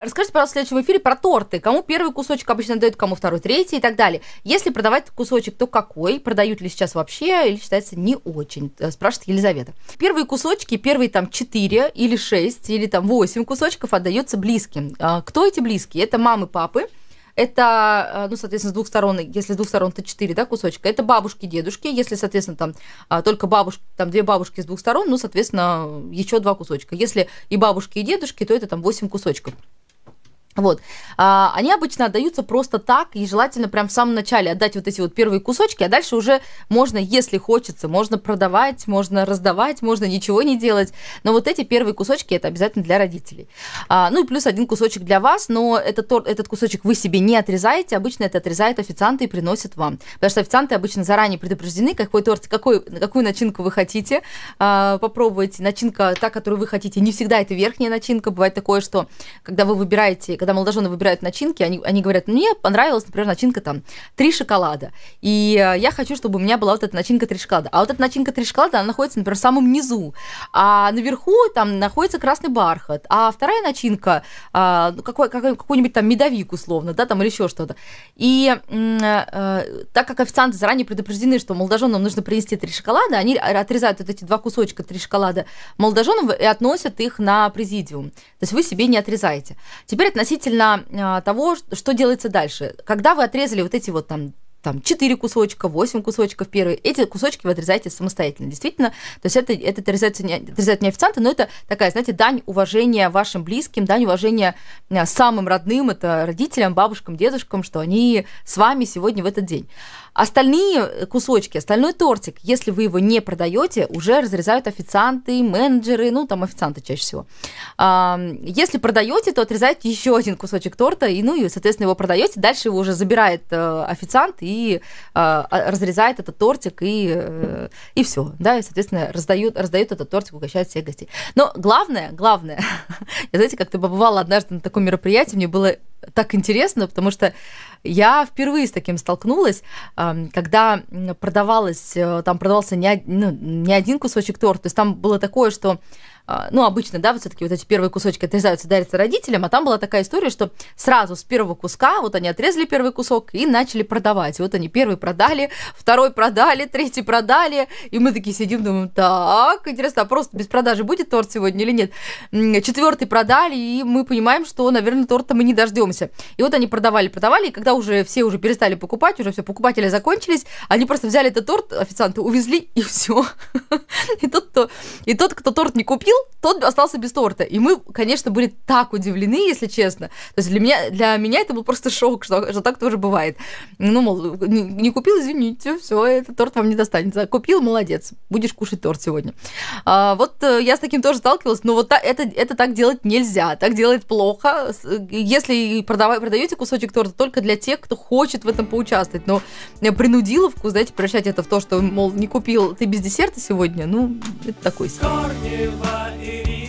Расскажите, пожалуйста, в следующем эфире про торты. Кому первый кусочек обычно дают, кому второй, третий и так далее. Если продавать кусочек, то какой? Продают ли сейчас вообще или считается не очень? Э, спрашивает Елизавета. Первые кусочки, первые там 4 или 6 или там 8 кусочков отдаются близким. А, кто эти близкие? Это мамы, папы, это, э, ну, соответственно, с двух сторон, если с двух сторон, то четыре, да, кусочка, это бабушки, дедушки, если, соответственно, там а, только бабушки, там две бабушки с двух сторон, ну, соответственно, еще два кусочка. Если и бабушки, и дедушки, то это там восемь кусочков. Вот. А, они обычно отдаются просто так, и желательно прямо в самом начале отдать вот эти вот первые кусочки, а дальше уже можно, если хочется, можно продавать, можно раздавать, можно ничего не делать. Но вот эти первые кусочки это обязательно для родителей. А, ну и плюс один кусочек для вас, но этот торт, этот кусочек вы себе не отрезаете, обычно это отрезают официанты и приносят вам. Потому что официанты обычно заранее предупреждены, какой торт, какой, какую начинку вы хотите а, попробовать. Начинка та, которую вы хотите, не всегда это верхняя начинка. Бывает такое, что когда вы выбираете, когда молодожены выбирают начинки, они, они говорят, мне понравилась, например, начинка там три шоколада, и э, я хочу, чтобы у меня была вот эта начинка три шоколада. А вот эта начинка три шоколада, она находится, например, в самом низу, а наверху там находится красный бархат, а вторая начинка, а, ну, какой, какой, какой-нибудь там медовик условно, да, там или еще что-то. И э, э, так как официанты заранее предупреждены, что молодоженам нужно принести три шоколада, они отрезают вот эти два кусочка три шоколада молодоженам и относят их на президиум. То есть вы себе не отрезаете. Теперь относительно относительно а, того, что делается дальше. Когда вы отрезали вот эти вот там там 4 кусочка, 8 кусочков первые. Эти кусочки вы отрезаете самостоятельно, действительно. То есть это, это отрезают, не, не официанты, но это такая, знаете, дань уважения вашим близким, дань уважения а, самым родным, это родителям, бабушкам, дедушкам, что они с вами сегодня в этот день. Остальные э, кусочки, остальной тортик, если вы его не продаете, уже разрезают официанты, менеджеры, ну там официанты чаще всего. Если продаете, то отрезаете еще один кусочек торта, и ну и, соответственно, его продаете, дальше его уже забирает э, официант и э, разрезает этот тортик, и, и все, да, и, соответственно, раздают, раздают этот тортик, угощают всех гостей. Но главное, главное, я знаете, как-то побывала однажды на таком мероприятии, мне было так интересно, потому что я впервые с таким столкнулась, когда продавалось, э, там продавался не, ну, не один кусочек торта, то есть там было такое, что а, ну, обычно, да, вот все-таки вот эти первые кусочки отрезаются, дарятся родителям, а там была такая история, что сразу с первого куска, вот они отрезали первый кусок и начали продавать. И вот они первый продали, второй продали, третий продали, и мы такие сидим, думаем, так, интересно, а просто без продажи будет торт сегодня или нет? Четвертый продали, и мы понимаем, что, наверное, торта мы не дождемся. И вот они продавали, продавали, и когда уже все уже перестали покупать, уже все, покупатели закончились, они просто взяли этот торт, официанты увезли, и все. И тот, кто, и тот, кто торт не купил, тот остался без торта. И мы, конечно, были так удивлены, если честно. То есть для меня, для меня это был просто шок, что, что так тоже бывает. Ну, мол, не, не купил, извините, все, этот торт вам не достанется. Купил, молодец, будешь кушать торт сегодня. А, вот э, я с таким тоже сталкивалась, но вот та, это, это так делать нельзя, так делать плохо. Если продавай, продаете кусочек торта только для тех, кто хочет в этом поучаствовать, но принудиловку, знаете, превращать это в то, что, мол, не купил, ты без десерта сегодня, ну, это такой себе. need it is.